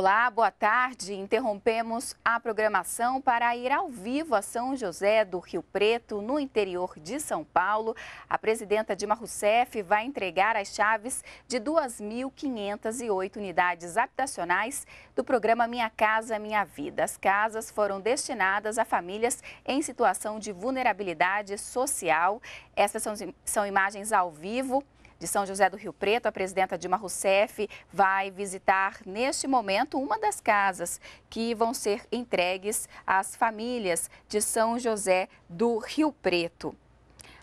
Olá, boa tarde. Interrompemos a programação para ir ao vivo a São José do Rio Preto, no interior de São Paulo. A presidenta Dilma Rousseff vai entregar as chaves de 2.508 unidades habitacionais do programa Minha Casa Minha Vida. As casas foram destinadas a famílias em situação de vulnerabilidade social. Essas são, são imagens ao vivo de São José do Rio Preto, a presidenta Dilma Rousseff vai visitar neste momento uma das casas que vão ser entregues às famílias de São José do Rio Preto.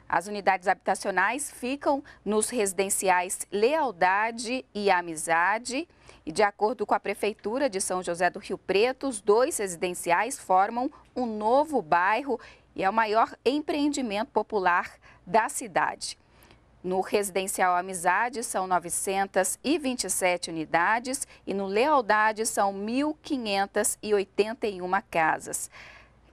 As unidades habitacionais ficam nos residenciais Lealdade e Amizade. E de acordo com a Prefeitura de São José do Rio Preto, os dois residenciais formam um novo bairro e é o maior empreendimento popular da cidade. No Residencial Amizade são 927 unidades e no Lealdade são 1.581 casas.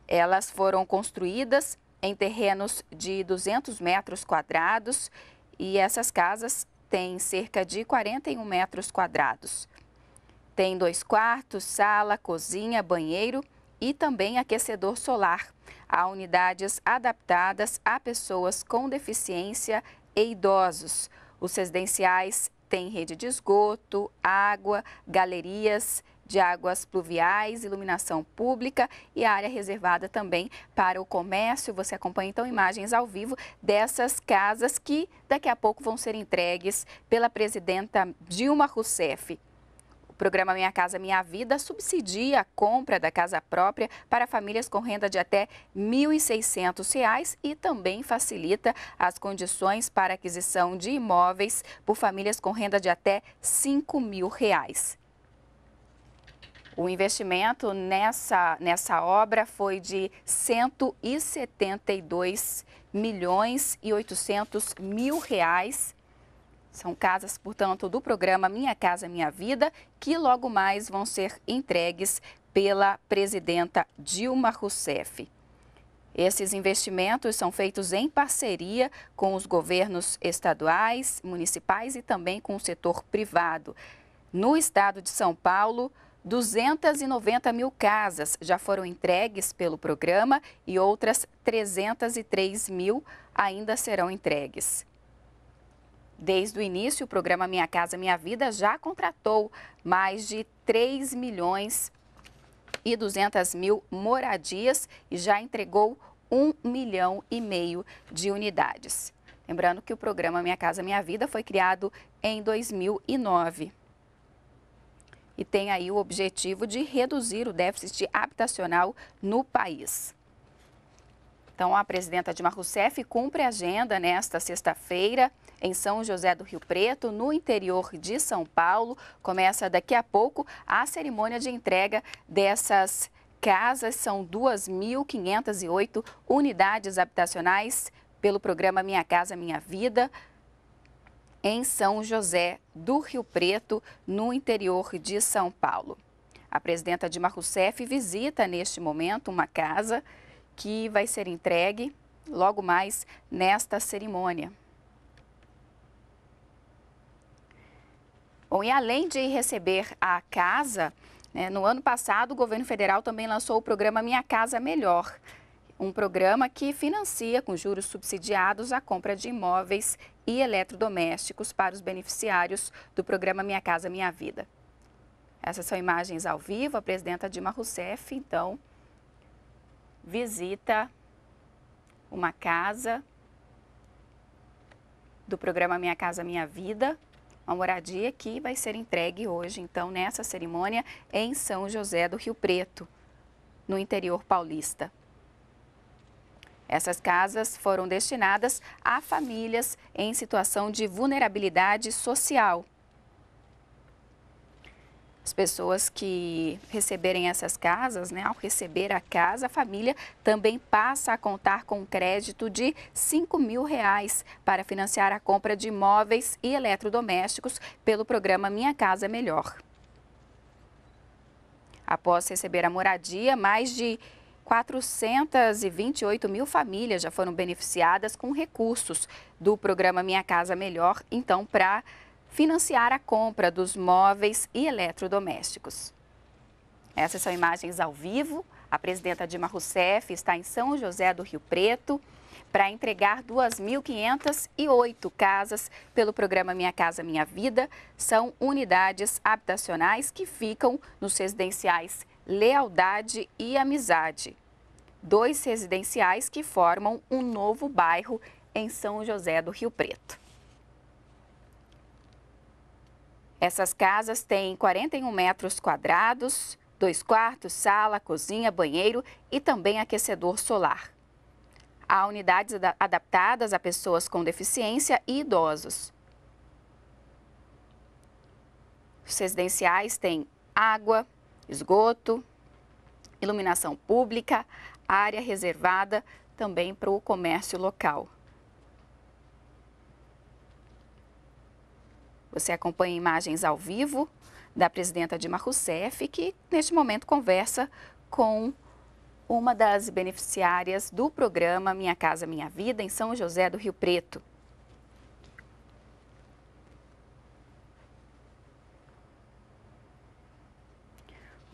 Elas foram construídas em terrenos de 200 metros quadrados e essas casas têm cerca de 41 metros quadrados. Tem dois quartos, sala, cozinha, banheiro e também aquecedor solar. Há unidades adaptadas a pessoas com deficiência e idosos. Os residenciais têm rede de esgoto, água, galerias de águas pluviais, iluminação pública e área reservada também para o comércio. Você acompanha então imagens ao vivo dessas casas que daqui a pouco vão ser entregues pela presidenta Dilma Rousseff programa Minha Casa Minha Vida subsidia a compra da casa própria para famílias com renda de até R$ 1.600 e também facilita as condições para aquisição de imóveis por famílias com renda de até R$ 5.000. O investimento nessa, nessa obra foi de 172 milhões e 800 mil reais são casas, portanto, do programa Minha Casa Minha Vida, que logo mais vão ser entregues pela presidenta Dilma Rousseff. Esses investimentos são feitos em parceria com os governos estaduais, municipais e também com o setor privado. No estado de São Paulo, 290 mil casas já foram entregues pelo programa e outras 303 mil ainda serão entregues. Desde o início, o programa Minha Casa Minha Vida já contratou mais de 3 milhões e 200 mil moradias e já entregou 1 milhão e meio de unidades. Lembrando que o programa Minha Casa Minha Vida foi criado em 2009 e tem aí o objetivo de reduzir o déficit habitacional no país. Então, a presidenta Dilma Rousseff cumpre a agenda nesta sexta-feira em São José do Rio Preto, no interior de São Paulo. Começa daqui a pouco a cerimônia de entrega dessas casas. São 2.508 unidades habitacionais pelo programa Minha Casa Minha Vida em São José do Rio Preto, no interior de São Paulo. A presidenta Dilma Rousseff visita neste momento uma casa que vai ser entregue logo mais nesta cerimônia. Bom, e além de receber a casa, né, no ano passado o governo federal também lançou o programa Minha Casa Melhor, um programa que financia com juros subsidiados a compra de imóveis e eletrodomésticos para os beneficiários do programa Minha Casa Minha Vida. Essas são imagens ao vivo, a presidenta Dilma Rousseff, então, visita uma casa do programa Minha Casa Minha Vida, uma moradia que vai ser entregue hoje, então, nessa cerimônia em São José do Rio Preto, no interior paulista. Essas casas foram destinadas a famílias em situação de vulnerabilidade social as pessoas que receberem essas casas, né, ao receber a casa, a família também passa a contar com um crédito de 5 mil reais para financiar a compra de imóveis e eletrodomésticos pelo programa Minha Casa Melhor. Após receber a moradia, mais de 428 mil famílias já foram beneficiadas com recursos do programa Minha Casa Melhor. Então, para financiar a compra dos móveis e eletrodomésticos. Essas são imagens ao vivo. A presidenta Dilma Rousseff está em São José do Rio Preto para entregar 2.508 casas pelo programa Minha Casa Minha Vida. São unidades habitacionais que ficam nos residenciais Lealdade e Amizade. Dois residenciais que formam um novo bairro em São José do Rio Preto. Essas casas têm 41 metros quadrados, dois quartos, sala, cozinha, banheiro e também aquecedor solar. Há unidades adaptadas a pessoas com deficiência e idosos. Os residenciais têm água, esgoto, iluminação pública, área reservada também para o comércio local. Você acompanha imagens ao vivo da presidenta Dilma Rousseff, que neste momento conversa com uma das beneficiárias do programa Minha Casa Minha Vida em São José do Rio Preto.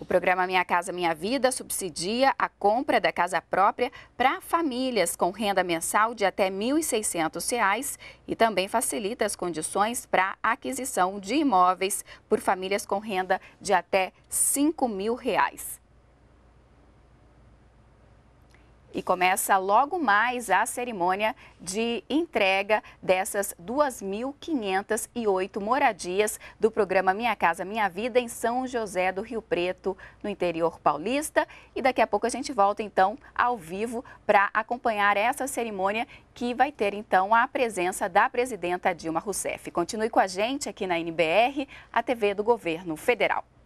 O programa Minha Casa Minha Vida subsidia a compra da casa própria para famílias com renda mensal de até R$ 1.600 e também facilita as condições para aquisição de imóveis por famílias com renda de até R$ 5.000 e começa logo mais a cerimônia de entrega dessas 2.508 moradias do programa Minha Casa Minha Vida em São José do Rio Preto, no interior paulista. E daqui a pouco a gente volta então ao vivo para acompanhar essa cerimônia que vai ter então a presença da presidenta Dilma Rousseff. Continue com a gente aqui na NBR, a TV do Governo Federal.